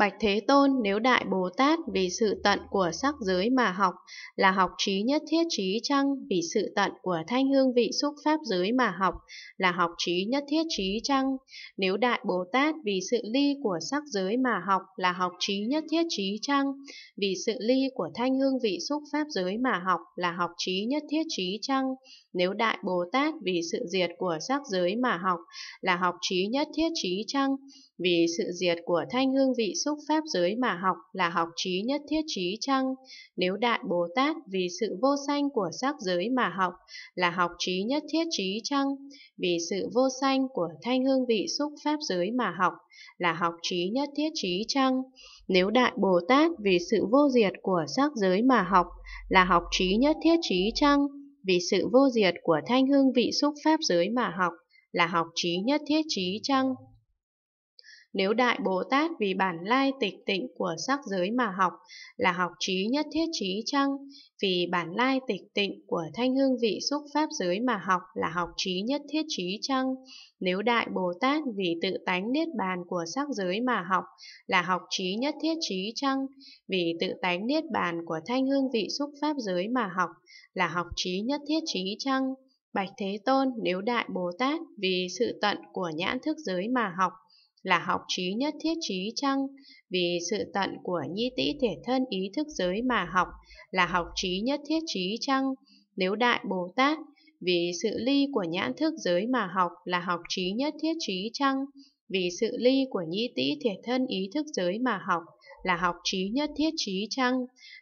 Bạch Thế Tôn nếu Đại Bồ Tát vì sự tận của sắc giới mà học là học trí nhất thiết trí chăng vì sự tận của thanh hương vị xúc pháp giới mà học là học trí nhất thiết trí chăng? Nếu Đại Bồ Tát vì sự ly của sắc giới mà học là học trí nhất thiết trí chăng? Vì sự ly của thanh hương vị xúc pháp giới mà học là học trí nhất thiết trí chăng? Nếu Đại Bồ Tát vì sự diệt của sắc giới mà học là học trí nhất thiết trí chăng? Vì sự diệt của thanh hương vị xúc pháp giới mà học là học trí nhất thiết trí chăng? Nếu Đại Bồ Tát vì sự vô sanh của sắc giới mà học là học trí nhất thiết trí chăng? Vì sự vô sanh của thanh hương vị xúc pháp giới mà học là học trí nhất thiết trí chăng? Nếu Đại Bồ Tát vì sự vô diệt của sắc giới mà học là học trí nhất thiết trí chăng? Vì sự vô diệt của thanh hương vị xúc pháp giới mà học là học trí nhất thiết trí chăng? Nếu Đại Bồ Tát vì bản lai tịch tịnh của sắc giới mà học là học trí nhất thiết trí chăng? Vì bản lai tịch tịnh của thanh hương vị xúc pháp giới mà học là học trí nhất thiết trí chăng? Nếu Đại Bồ Tát vì tự tánh niết bàn của sắc giới mà học là học trí nhất thiết trí chăng? Vì tự tánh niết bàn của thanh hương vị xúc pháp giới mà học là học trí nhất thiết trí chăng? Bạch Thế Tôn nếu Đại Bồ Tát vì sự tận của nhãn thức giới mà học là học trí nhất thiết trí chăng? Vì sự tận của nhi tĩ thể thân ý thức giới mà học là học trí nhất thiết trí chăng? Nếu Đại Bồ Tát, vì sự ly của nhãn thức giới mà học là học trí nhất thiết trí chăng? Vì sự ly của nhi tĩ thể thân ý thức giới mà học là học trí nhất thiết trí chăng?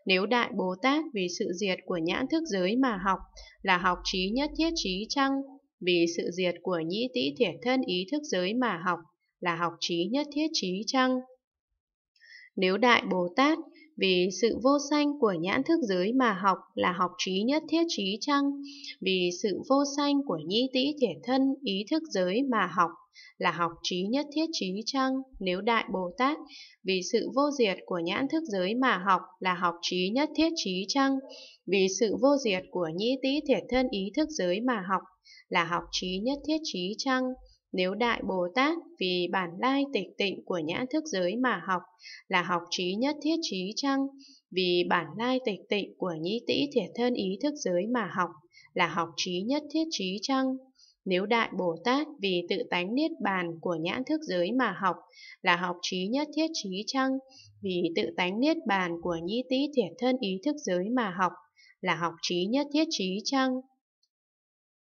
Nếu Đại Bồ Tát vì sự diệt của nhãn thức giới mà học là học trí nhất thiết trí chăng? Vì sự diệt của nhĩ tĩ thể thân ý thức giới mà học là học trí nhất thiết trí chăng? Nếu Đại Bồ Tát vì sự vô sanh của nhãn thức giới mà học là học trí nhất thiết trí chăng? Vì sự vô sanh của nhĩ tĩ thể thân ý thức giới mà học là học trí nhất thiết trí chăng? Nếu Đại Bồ Tát vì sự vô diệt của nhãn thức giới mà học là học trí nhất thiết trí chăng? Vì sự vô diệt của nhĩ tĩ thể thân ý thức giới mà học là học trí nhất thiết trí chăng? Nếu Đại Bồ Tát vì bản lai tịch tịnh của nhãn thức giới mà học là học trí nhất thiết trí chăng? Vì bản lai tịch tịnh của nhĩ tĩ thiệt thân ý thức giới mà học là học trí nhất thiết trí chăng? Nếu Đại Bồ Tát vì tự tánh niết bàn của nhãn thức giới mà học là học trí nhất thiết trí chăng? Vì tự tánh niết bàn của nhĩ tĩ thiệt thân ý thức giới mà học là học trí nhất thiết trí chăng?